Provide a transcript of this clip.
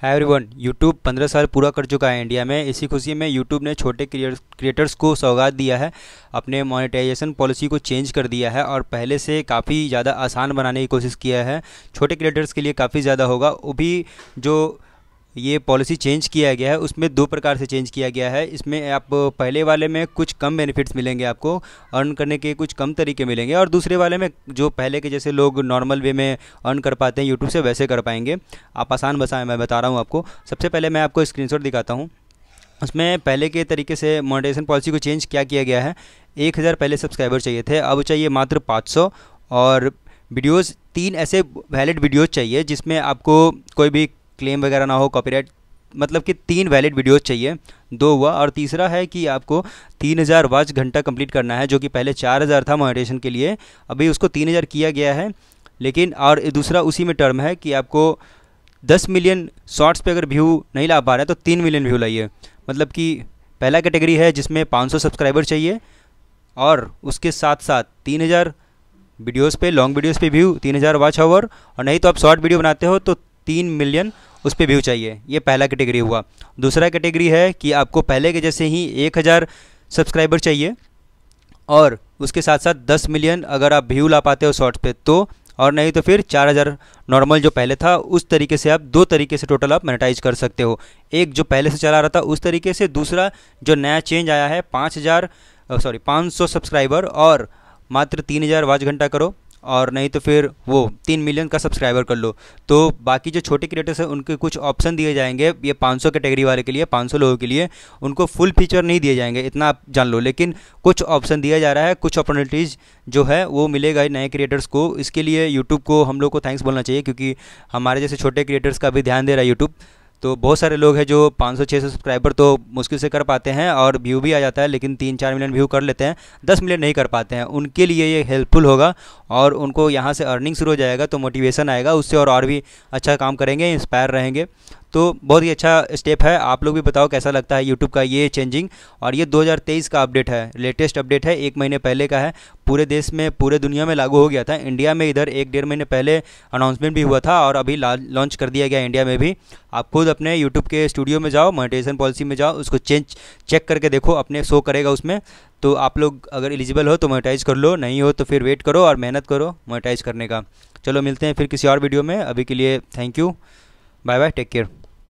hi everyone YouTube पंद्रह साल पूरा कर चुका है इंडिया में इसी खुशी में यूट्यूब ने छोटे क्रिएटर्स को सौगात दिया है अपने मोनेटाइजेशन पॉलिसी को चेंज कर दिया है और पहले से काफ़ी ज़्यादा आसान बनाने की कोशिश किया है छोटे क्रिएटर्स के लिए काफ़ी ज़्यादा होगा वो भी जो ये पॉलिसी चेंज किया गया है उसमें दो प्रकार से चेंज किया गया है इसमें आप पहले वाले में कुछ कम बेनिफिट्स मिलेंगे आपको अर्न करने के कुछ कम तरीके मिलेंगे और दूसरे वाले में जो पहले के जैसे लोग नॉर्मल वे में अर्न कर पाते हैं यूट्यूब से वैसे कर पाएंगे आप आसान बसाएँ मैं बता रहा हूँ आपको सबसे पहले मैं आपको स्क्रीन दिखाता हूँ उसमें पहले के तरीके से मोनेटाइजेशन पॉलिसी को चेंज क्या किया गया है एक हज़ार पहले सब्सक्राइबर चाहिए थे अब चाहिए मात्र पाँच सौ और वीडियोज़ तीन ऐसे वैलिड वीडियोज़ चाहिए जिसमें आपको कोई भी क्लेम वगैरह ना हो कॉपीराइट मतलब कि तीन वैलिड वीडियोस चाहिए दो हुआ और तीसरा है कि आपको तीन हज़ार वॉच घंटा कंप्लीट करना है जो कि पहले चार हज़ार था मोनिटेशन के लिए अभी उसको तीन हज़ार किया गया है लेकिन और दूसरा उसी में टर्म है कि आपको दस मिलियन शॉर्ट्स पे अगर व्यू नहीं ला पा रहे तो तीन मिलियन व्यू लाइए मतलब कि पहला कैटेगरी है जिसमें पाँच सब्सक्राइबर चाहिए और उसके साथ साथ तीन हज़ार वीडियोज़ पे लॉन्ग वीडियोज़ पे व्यू तीन हज़ार वॉच आवर और नहीं तो आप शॉर्ट वीडियो बनाते हो तो तीन मिलियन उस पर व्यू चाहिए ये पहला कैटेगरी हुआ दूसरा कैटेगरी है कि आपको पहले के जैसे ही एक हज़ार सब्सक्राइबर चाहिए और उसके साथ साथ दस मिलियन अगर आप व्यू ला पाते हो शॉर्ट्स पे तो और नहीं तो फिर चार हज़ार नॉर्मल जो पहले था उस तरीके से आप दो तरीके से टोटल आप मोनेटाइज कर सकते हो एक जो पहले से चला रहा था उस तरीके से दूसरा जो नया चेंज आया है पाँच हज़ार सॉरी पाँच सौ सब्सक्राइबर और मात्र तीन हज़ार वाच घंटा करो और नहीं तो फिर वो तीन मिलियन का सब्सक्राइबर कर लो तो बाकी जो छोटे क्रिएटर्स हैं उनके कुछ ऑप्शन दिए जाएंगे ये 500 कैटेगरी वाले के लिए 500 लोगों के लिए उनको फुल फीचर नहीं दिए जाएंगे इतना आप जान लो लेकिन कुछ ऑप्शन दिया जा रहा है कुछ अपॉर्चुनिटीज़ जो है वो मिलेगा नए क्रिएटर्स को इसके लिए यूट्यूब को हम लोग को थैंक्स बोलना चाहिए क्योंकि हमारे जैसे छोटे क्रिएटर्स का भी ध्यान दे रहा है यूट्यूब तो बहुत सारे लोग हैं जो 500-600 सब्सक्राइबर तो मुश्किल से कर पाते हैं और व्यू भी आ जाता है लेकिन तीन चार मिलियन व्यू कर लेते हैं दस मिलियन नहीं कर पाते हैं उनके लिए ये हेल्पफुल होगा और उनको यहाँ से अर्निंग शुरू हो जाएगा तो मोटिवेशन आएगा उससे और और भी अच्छा काम करेंगे इंस्पायर रहेंगे तो बहुत ही अच्छा स्टेप है आप लोग भी बताओ कैसा लगता है यूट्यूब का ये चेंजिंग और ये 2023 का अपडेट है लेटेस्ट अपडेट है एक महीने पहले का है पूरे देश में पूरे दुनिया में लागू हो गया था इंडिया में इधर एक डेढ़ महीने पहले अनाउंसमेंट भी हुआ था और अभी लॉन्च कर दिया गया इंडिया में भी आप खुद अपने यूट्यूब के स्टूडियो में जाओ मोनिटेशन पॉलिसी में जाओ उसको चेंज चेक करके देखो अपने शो करेगा उसमें तो आप लोग अगर एलिजिबल हो तो मोनिटाइज कर लो नहीं हो तो फिर वेट करो और मेहनत करो मोनिटाइज करने का चलो मिलते हैं फिर किसी और वीडियो में अभी के लिए thank you bye bye take care